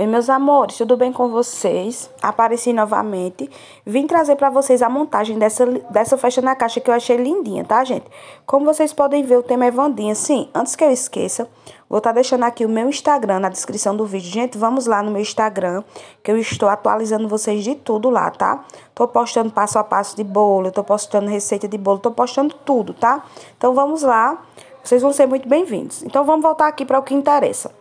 Oi, meus amores, tudo bem com vocês? Apareci novamente. Vim trazer para vocês a montagem dessa, dessa festa na caixa que eu achei lindinha, tá, gente? Como vocês podem ver, o tema é Vandinha. Sim, antes que eu esqueça, vou estar tá deixando aqui o meu Instagram na descrição do vídeo. Gente, vamos lá no meu Instagram, que eu estou atualizando vocês de tudo lá, tá? Tô postando passo a passo de bolo, tô postando receita de bolo, tô postando tudo, tá? Então, vamos lá. Vocês vão ser muito bem-vindos. Então, vamos voltar aqui para o que interessa.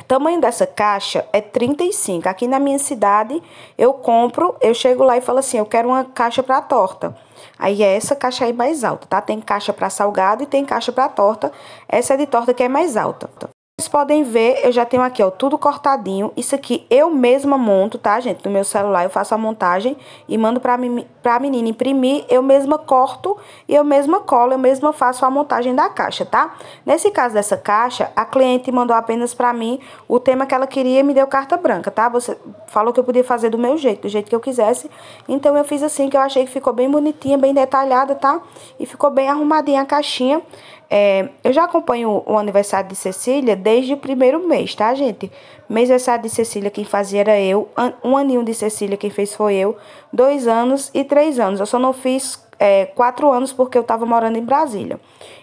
O tamanho dessa caixa é 35. Aqui na minha cidade eu compro, eu chego lá e falo assim, eu quero uma caixa para torta. Aí é essa caixa aí mais alta, tá? Tem caixa para salgado e tem caixa para torta. Essa é de torta que é mais alta. Vocês podem ver, eu já tenho aqui, ó, tudo cortadinho. Isso aqui eu mesma monto, tá, gente? No meu celular eu faço a montagem e mando pra, mim, pra menina imprimir. Eu mesma corto e eu mesma colo, eu mesma faço a montagem da caixa, tá? Nesse caso dessa caixa, a cliente mandou apenas pra mim o tema que ela queria e me deu carta branca, tá? Você falou que eu podia fazer do meu jeito, do jeito que eu quisesse. Então, eu fiz assim, que eu achei que ficou bem bonitinha, bem detalhada, tá? E ficou bem arrumadinha a caixinha. É, eu já acompanho o aniversário de Cecília desde o primeiro mês, tá, gente? Mês versado de Cecília, quem fazia era eu. Um aninho de Cecília, quem fez foi eu. Dois anos e três anos. Eu só não fiz é, quatro anos porque eu estava morando em Brasília.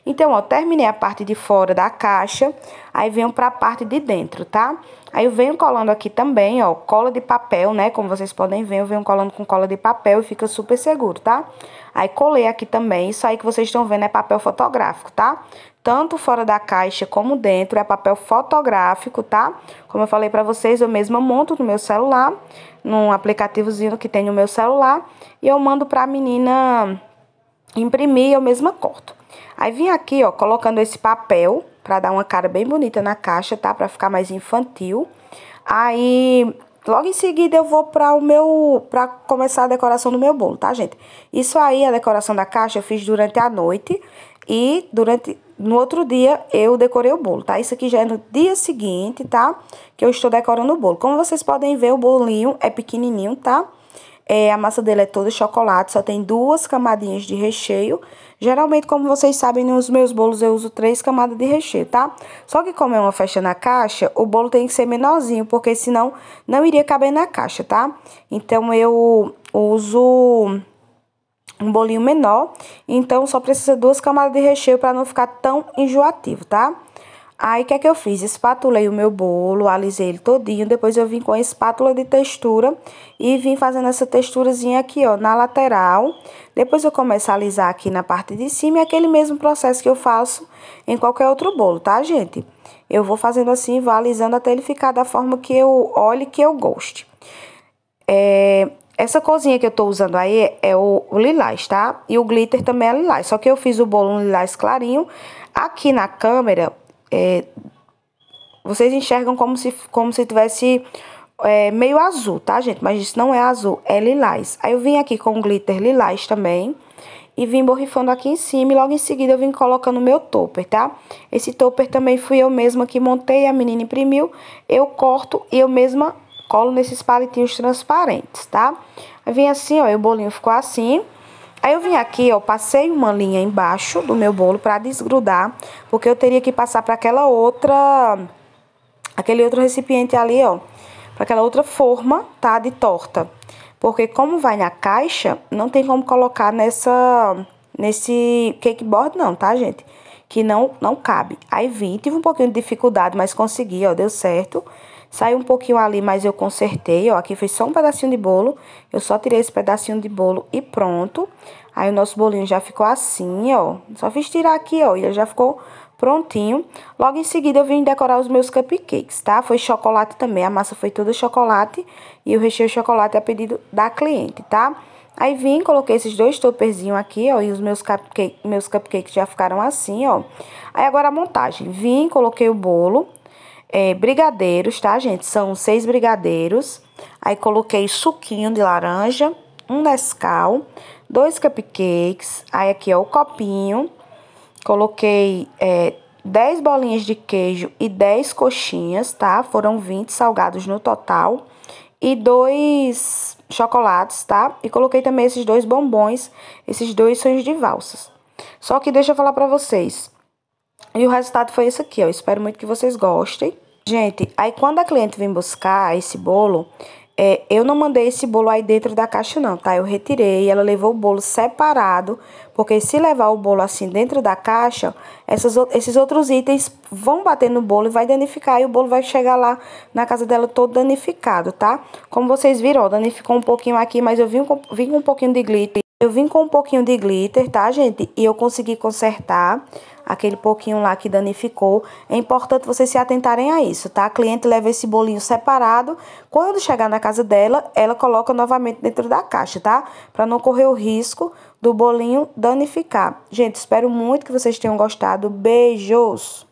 Então, ó, terminei a parte de fora da caixa, aí venho para a parte de dentro, tá? Aí eu venho colando aqui também, ó, cola de papel, né? Como vocês podem ver, eu venho colando com cola de papel e fica super seguro, tá? Aí colei aqui também, isso aí que vocês estão vendo é papel fotográfico, tá? tanto fora da caixa como dentro, é papel fotográfico, tá? Como eu falei para vocês, eu mesma monto no meu celular, num aplicativozinho que tem no meu celular, e eu mando para a menina imprimir, eu mesma corto. Aí vim aqui, ó, colocando esse papel para dar uma cara bem bonita na caixa, tá? Para ficar mais infantil. Aí Logo em seguida eu vou para o meu para começar a decoração do meu bolo, tá, gente? Isso aí a decoração da caixa eu fiz durante a noite e durante no outro dia eu decorei o bolo, tá? Isso aqui já é no dia seguinte, tá? Que eu estou decorando o bolo. Como vocês podem ver, o bolinho é pequenininho, tá? É, a massa dele é toda chocolate, só tem duas camadinhas de recheio. Geralmente, como vocês sabem, nos meus bolos eu uso três camadas de recheio, tá? Só que como é uma festa na caixa, o bolo tem que ser menorzinho, porque senão não iria caber na caixa, tá? Então, eu uso um bolinho menor, então só precisa duas camadas de recheio para não ficar tão enjoativo, tá? Aí, o que é que eu fiz? Espatulei o meu bolo, alisei ele todinho, depois eu vim com a espátula de textura e vim fazendo essa texturazinha aqui, ó, na lateral. Depois eu começo a alisar aqui na parte de cima, é aquele mesmo processo que eu faço em qualquer outro bolo, tá, gente? Eu vou fazendo assim, vou alisando até ele ficar da forma que eu olhe, que eu goste. É, essa corzinha que eu tô usando aí é o, lilás, tá? E o glitter também é lilás, só que eu fiz o bolo lilás clarinho. Aqui na câmera, é, vocês enxergam como se, como se tivesse é, meio azul, tá, gente? Mas isso não é azul, é lilás. Aí eu vim aqui com o glitter lilás também e vim borrifando aqui em cima e logo em seguida eu vim colocando o meu topper, tá? Esse topper também fui eu mesma que montei, a menina imprimiu, eu corto e eu mesma Colo nesses palitinhos transparentes, tá? Aí vem assim, ó, e o bolinho ficou assim. Aí eu vim aqui, ó, passei uma linha embaixo do meu bolo pra desgrudar, porque eu teria que passar pra aquela outra... Aquele outro recipiente ali, ó, pra aquela outra forma, tá, de torta. Porque como vai na caixa, não tem como colocar nessa... Nesse cake board não, tá, gente? que não, não cabe. Aí vim, tive um pouquinho de dificuldade, mas consegui, ó, deu certo. Saiu um pouquinho ali, mas eu consertei, ó. Aqui foi só um pedacinho de bolo. Eu só tirei esse pedacinho de bolo e pronto. Aí o nosso bolinho já ficou assim, ó. Só fiz tirar aqui, ó, e ele já ficou prontinho. Logo em seguida eu vim decorar os meus cupcakes, tá? Foi chocolate também, a massa foi toda chocolate e o recheio de chocolate a pedido da cliente, tá? Aí vim, coloquei esses dois topperzinhos aqui, ó, e os meus, cupcake, meus cupcakes já ficaram assim, ó. Aí agora a montagem, vim, coloquei o bolo, é, brigadeiros, tá, gente? São seis brigadeiros. Aí coloquei suquinho de laranja, um Nescau, dois cupcakes. Aí aqui é o copinho. Coloquei é, 10 bolinhas de queijo e 10 coxinhas, tá? Foram 20 salgados no total. E dois chocolates, tá? E coloquei também esses dois bombons. Esses dois sonhos de valsas. Só que deixa eu falar pra vocês. E o resultado foi esse aqui, ó. Espero muito que vocês gostem. Gente, aí quando a cliente vem buscar esse bolo, é, eu não mandei esse bolo aí dentro da caixa não, tá? Eu retirei, ela levou o bolo separado, porque se levar o bolo assim dentro da caixa, essas, esses outros itens vão bater no bolo e vai danificar, e o bolo vai chegar lá na casa dela todo danificado, tá? Como vocês viram, ó, danificou um pouquinho aqui, mas eu vim, vim com um pouquinho de glitter. Eu vim com um pouquinho de glitter, tá, gente? E eu consegui consertar aquele pouquinho lá que danificou. É importante vocês se atentarem a isso, tá? A cliente leva esse bolinho separado. Quando chegar na casa dela, ela coloca novamente dentro da caixa, tá? Pra não correr o risco do bolinho danificar. Gente, espero muito que vocês tenham gostado. Beijos!